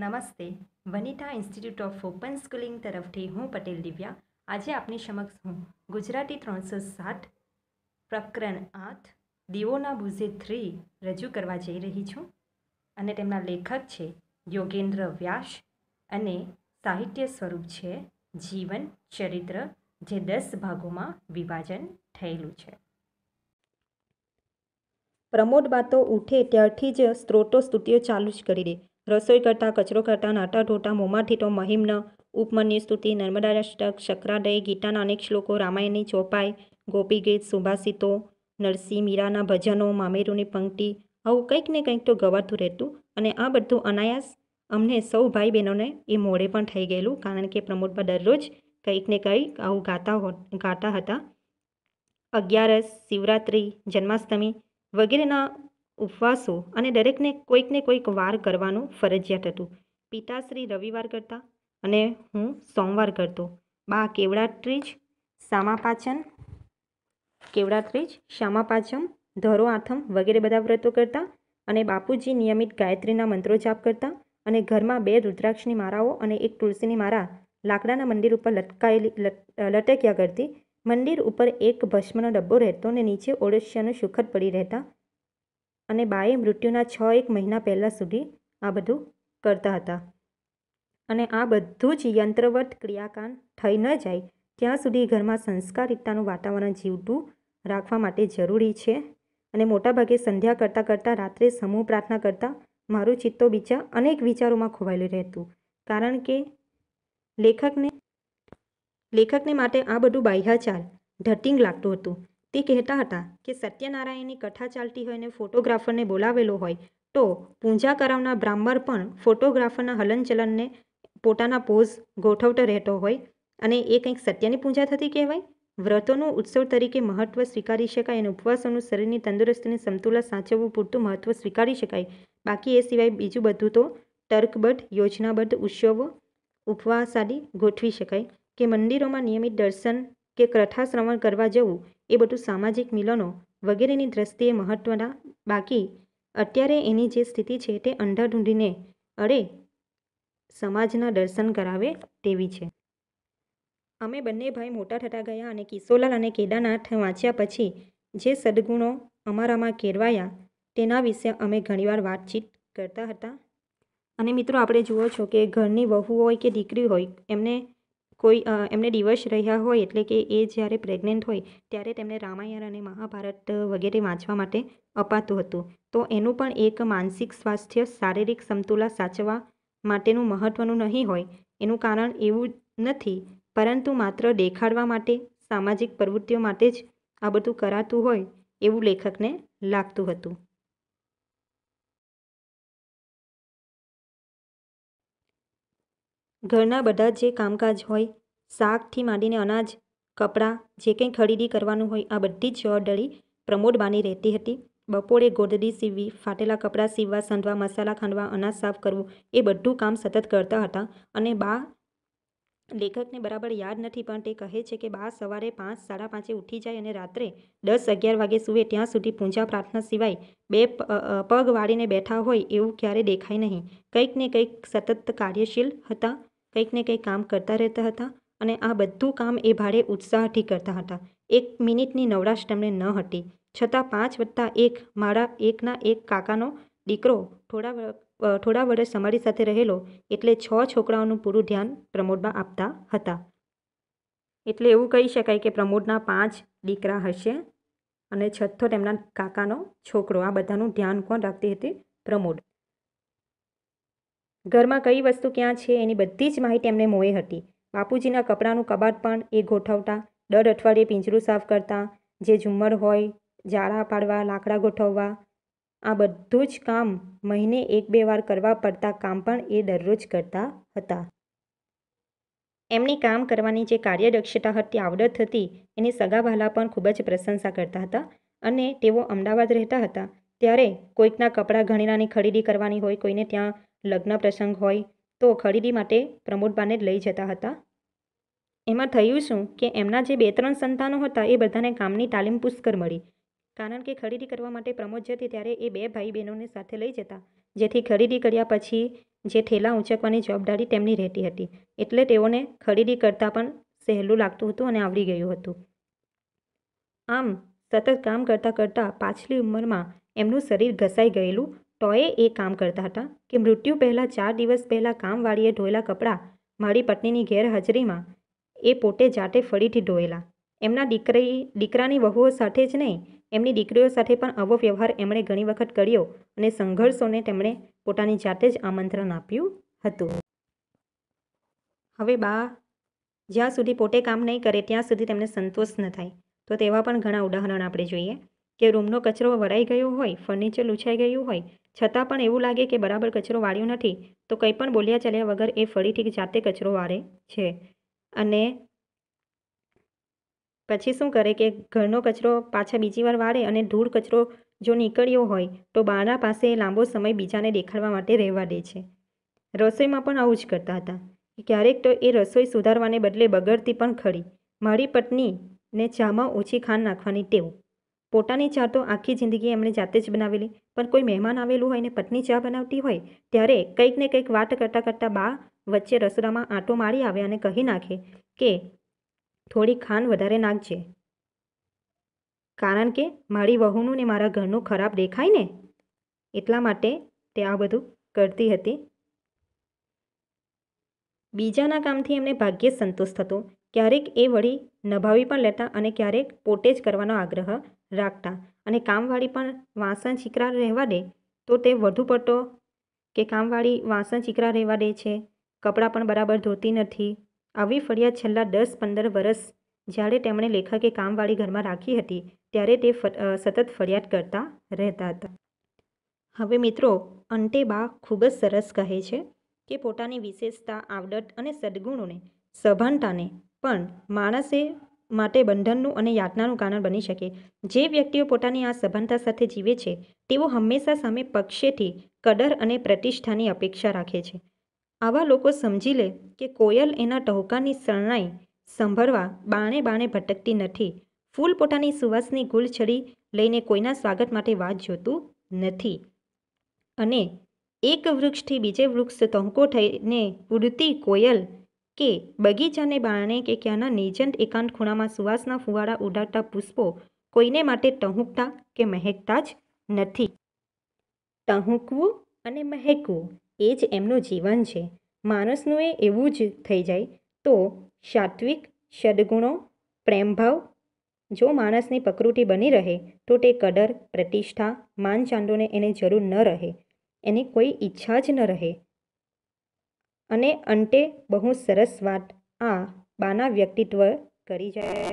નમસ્તે Vanita institute of open schooling તરફથી હું પટેલ દિવ્યા આજે આપની સમક્ષ હું ગુજરાતી ત્રણસો સાત પ્રકરણ આઠ દીવોના બુઝે થ્રી રજૂ કરવા જઈ રહી છું અને તેમના લેખક છે યોગેન્દ્ર વ્યાસ અને સાહિત્ય સ્વરૂપ છે જીવન ચરિત્ર જે દસ ભાગોમાં વિભાજન થયેલું છે પ્રમોદ બાતો ઉઠે ત્યારથી જ સ્ત્રોતો સ્તુતિઓ ચાલુ જ કરી દે રસોઈ કરતાં કચરો કરતાં નાટા ઢોટા મોમાઠીટો મહિમ્ન ઉપમન્યુ સ્તુતિ નર્મદાષ્ટક શક્રાદય ગીતાના અનેક શ્લોકો રામાયણની ચોપાઈ ગોપી ગીત સુભાષિતો નરસિંહ મીરાના ભજનો મામેરુની પંક્તિ આવું કંઈક ને કંઈક તો ગવાતું રહેતું અને આ બધું અનાયાસ અમને સૌ ભાઈ બહેનોને એ મોડે પણ થઈ ગયેલું કારણ કે પ્રમોદભા દરરોજ કંઈક ને કંઈક આવું ગાતા હો ગાતા હતા અગિયારસ શિવરાત્રિ જન્માષ્ટમી વગેરેના ઉપવાસો અને દરેકને કોઈકને કોઈક વાર કરવાનું ફરજિયાત હતું પિતાશ્રી રવિવાર કરતા અને હું સોમવાર કરતો બા કેવડાત્રીજ સામાપાચન કેવડાત્રીજ શ્યામાપાચમ ધરો આથમ વગેરે બધા વ્રતો કરતા અને બાપુજી નિયમિત ગાયત્રીના મંત્રો જાપ કરતા અને ઘરમાં બે રુદ્રાક્ષની માળાઓ અને એક તુલસીની મારા લાકડાના મંદિર ઉપર લટકાયેલી લટક્યા કરતી મંદિર ઉપર એક ભસ્મનો ડબ્બો રહેતો અને નીચે ઓડશિયાનું સુખદ પડી રહેતા અને બાએ મૃત્યુના છ એક મહિના પહેલાં સુધી આ બધું કરતા હતા અને આ બધું જ યંત્રવત ક્રિયાકાંડ થઈ ન જાય ત્યાં સુધી ઘરમાં સંસ્કારિતતાનું વાતાવરણ જીવતું રાખવા માટે જરૂરી છે અને મોટાભાગે સંધ્યા કરતાં કરતાં રાત્રે સમૂહ પ્રાર્થના કરતાં મારું ચિત્તો બીજા અનેક વિચારોમાં ખોવાયેલું રહેતું કારણ કે લેખકને લેખકને માટે આ બધું બાહ્યાચાર ઢટિંગ લાગતું હતું તે કહેતા હતા કે સત્યનારાયણની કથા ચાલતી હોય અને ફોટોગ્રાફરને બોલાવેલો હોય તો પૂજા કરાવના બ્રાહ્મણ પણ ફોટોગ્રાફરના હલનચલનને પોતાના પોઝ ગોઠવતો રહેતો હોય અને એ કંઈક સત્યની પૂજા થતી કહેવાય વ્રતોનું ઉત્સવ તરીકે મહત્વ સ્વીકારી શકાય અને ઉપવાસોનું શરીરની તંદુરસ્તીને સમતુલા સાચવવું પૂરતું મહત્વ સ્વીકારી શકાય બાકી એ સિવાય બીજું બધું તો તર્કબદ્ધ યોજનાબદ્ધ ઉત્સવો ઉપવાસ આદિ ગોઠવી શકાય કે મંદિરોમાં નિયમિત દર્શન કે કથા શ્રવણ કરવા જવું એ બધું સામાજિક મિલનો વગેરેની દ્રષ્ટિએ મહત્ત્વના બાકી અત્યારે એની જે સ્થિતિ છે તે અંધાઢૂંઢીને અરે સમાજના દર્શન કરાવે તેવી છે અમે બંને ભાઈ મોટા થતા ગયા અને કિશોરલાલ અને કેદારનાથ વાંચ્યા પછી જે સદગુણો અમારામાં કેળવાયા તેના વિશે અમે ઘણીવાર વાતચીત કરતા હતા અને મિત્રો આપણે જુઓ છો કે ઘરની વહુ હોય કે દીકરી હોય એમને કોઈ એમને દિવસ રહ્યા હોય એટલે કે એ જ્યારે પ્રેગ્નેન્ટ હોય ત્યારે તેમને રામાયણ અને મહાભારત વગેરે વાંચવા માટે અપાતું હતું તો એનું પણ એક માનસિક સ્વાસ્થ્ય શારીરિક સમતુલા સાચવા માટેનું મહત્ત્વનું નહીં હોય એનું કારણ એવું નથી પરંતુ માત્ર દેખાડવા માટે સામાજિક પ્રવૃત્તિઓ માટે જ આ બધું કરાતું હોય એવું લેખકને લાગતું હતું ઘરના બધા જે કામકાજ હોય શાકથી માંડીને અનાજ કપડાં જે કંઈ ખરીદી કરવાનું હોય આ બધી જ જવાબદારી પ્રમોદ બાની રહેતી હતી બપોરે ગોદડી સીવવી ફાટેલા કપડાં સીવવા સંધવા મસાલા ખાંડવા અનાજ સાફ કરવું એ બધું કામ સતત કરતા હતા અને બા લેખકને બરાબર યાદ નથી પણ તે કહે છે કે બા સવારે પાંચ સાડા પાંચે ઉઠી જાય અને રાત્રે દસ અગિયાર વાગે સુવે ત્યાં સુધી પૂજા પ્રાર્થના સિવાય બે પગ વાળીને બેઠા હોય એવું ક્યારે દેખાય નહીં કંઈક ને કંઈક સતત કાર્યશીલ હતા કંઈક ને કંઈક કામ કરતા રહેતા હતા અને આ બધું કામ એ ભારે ઉત્સાહથી કરતા હતા એક મિનિટની નવરાશ તેમણે ન હતી છતાં પાંચ વત્તા એક મારા એકના એક કાકાનો દીકરો થોડા થોડા વર્ષ અમારી સાથે રહેલો એટલે છ છોકરાઓનું પૂરું ધ્યાન પ્રમોદમાં આપતા હતા એટલે એવું કહી શકાય કે પ્રમોદના પાંચ દીકરા હશે અને છઠ્ઠો તેમના કાકાનો છોકરો આ બધાનું ધ્યાન કોણ રાખતી હતી પ્રમોદ ઘરમાં કઈ વસ્તુ ક્યાં છે એની બધી જ માહિતી એમને મોએ હતી બાપુજીના કપડાંનું કબાટ પણ એ ગોઠવતા દર અઠવાડિયે પિંજરું સાફ કરતા જે ઝુમ્મર હોય જાળા પાડવા લાકડા ગોઠવવા આ બધું જ કામ મહિને એક બે વાર કરવા પડતા કામ પણ એ દરરોજ કરતા હતા એમની કામ કરવાની જે કાર્યદક્ષતા હતી આવડત હતી એની સગા વહાલા પણ ખૂબ જ પ્રશંસા કરતા હતા અને તેઓ અમદાવાદ રહેતા હતા ત્યારે કોઈકના કપડાં ઘણીનાની ખરીદી કરવાની હોય કોઈને ત્યાં લગ્ન પ્રસંગ હોય તો ખરીદી માટે પ્રમોદબાને લઈ જતા હતા એમાં થયું શું કે એમના જે બે ત્રણ સંતાનો હતા એ બધાને કામની તાલીમ પુષ્કર મળી કારણ કે ખરીદી કરવા માટે પ્રમોદ જતી ત્યારે એ બે ભાઈ બહેનોને સાથે લઈ જતા જેથી ખરીદી કર્યા પછી જે ઠેલા ઊંચકવાની જવાબદારી તેમની રહેતી હતી એટલે તેઓને ખરીદી કરતાં પણ સહેલું લાગતું હતું અને આવડી ગયું હતું આમ સતત કામ કરતાં કરતાં પાછલી ઉંમરમાં એમનું શરીર ઘસાઈ ગયેલું તોએ એ કામ કરતા હતા કે મૃત્યુ પહેલાં ચાર દિવસ પહેલાં કામવાળીએ ઢોયેલા કપડાં મારી પત્નીની ગેરહાજરીમાં એ પોતે જાતે ફરીથી ઢોયેલા એમના દીકરી દીકરાની વહુઓ સાથે જ નહીં એમની દીકરીઓ સાથે પણ આવો વ્યવહાર એમણે ઘણી વખત કર્યો અને સંઘર્ષોને તેમણે પોતાની જાતે જ આમંત્રણ આપ્યું હતું હવે બા જ્યાં સુધી પોતે કામ નહીં કરે ત્યાં સુધી તેમને સંતોષ ન થાય તો તેવા પણ ઘણા ઉદાહરણ આપણે જોઈએ કે રૂમનો કચરો ભરાઈ ગયો હોય ફર્નિચર લૂછાઈ ગયું હોય છતાં પણ એવું લાગે કે બરાબર કચરો વાળ્યો નથી તો કંઈ પણ બોલ્યા ચાલ્યા વગર એ ફરીથી જાતે કચરો વાળે છે અને પછી શું કરે કે ઘરનો કચરો પાછા બીજી વાર વાળે અને ધૂળ કચરો જો નીકળ્યો હોય તો બાળા પાસે લાંબો સમય બીજાને દેખાડવા માટે રહેવા દે છે રસોઈમાં પણ આવું જ કરતા હતા ક્યારેક તો એ રસોઈ સુધારવાને બદલે બગડતી પણ ખરી મારી પત્નીને ચામાં ઓછી ખાંડ નાખવાની ટેવ પોતાની ચા તો આખી જિંદગી એમણે જાતે જ બનાવેલી પણ કોઈ મહેમાન આવેલું હોય ને પત્ની ચા બનાવતી હોય ત્યારે કંઈક ને કંઈક વાત કરતાં કરતાં બા વચ્ચે રસોડામાં આંટો મારી આવે અને કહી નાખે કે થોડી ખાંડ વધારે નાખજે કારણ કે મારી વહુનું ને મારા ઘરનું ખરાબ દેખાય ને એટલા માટે તે આ બધું કરતી હતી બીજાના કામથી એમને ભાગ્યે જ સંતોષ થતો ક્યારેક એ વળી નભાવી પણ લેતા અને ક્યારેક પોતે જ કરવાનો આગ્રહ રાખતા અને કામવાળી પણ વાસણ છીકરા રહેવા દે તો તે વધુ પડતો કે કામવાળી વાસણ છીકરા રહેવા દે છે કપડાં પણ બરાબર ધોતી નથી આવી ફરિયાદ છેલ્લા દસ પંદર વર્ષ જ્યારે તેમણે લેખકે કામવાળી ઘરમાં રાખી હતી ત્યારે તે સતત ફરિયાદ કરતા રહેતા હતા હવે મિત્રો અંતે બા ખૂબ જ સરસ કહે છે કે પોતાની વિશેષતા આવડત અને સદગુણોને સભાનતાને પણ માણસે માટે બંધનનું અને યાતનાનું કારણ બની શકે જે વ્યક્તિઓ પોતાની આ સભાનતા સાથે જીવે છે તેઓ હંમેશા સામે પક્ષેથી કદર અને પ્રતિષ્ઠાની અપેક્ષા રાખે છે આવા લોકો સમજી લે કે કોયલ એના ટહુકાની શરણાઈ સંભળવા બાણે બાણે ભટકતી નથી ફૂલ પોતાની સુવાસની ગુલછડી લઈને કોઈના સ્વાગત માટે વાત જોતું નથી અને એક વૃક્ષથી બીજે વૃક્ષ તહુકો થઈને ઉડતી કોયલ કે બગીચાને બારણે કે ક્યાંના નિર્જન એકાંત ખૂણામાં સુવાસના ફુવાળા ઉડાડતા પુષ્પો કોઈને માટે ટહુકતા કે મહેકતા જ નથી ટહુકવું અને મહેકવું એ જ એમનું જીવન છે માણસનું એ એવું જ થઈ જાય તો સાત્વિક સદગુણો પ્રેમભાવ જો માણસની પ્રકૃતિ બની રહે તો તે કદર પ્રતિષ્ઠા માનચાંડોને એને જરૂર ન રહે એની કોઈ ઈચ્છા જ ન રહે અને અંતે બહુ સરસ વાત આ બાના વ્યક્તિત્વ કરી જાય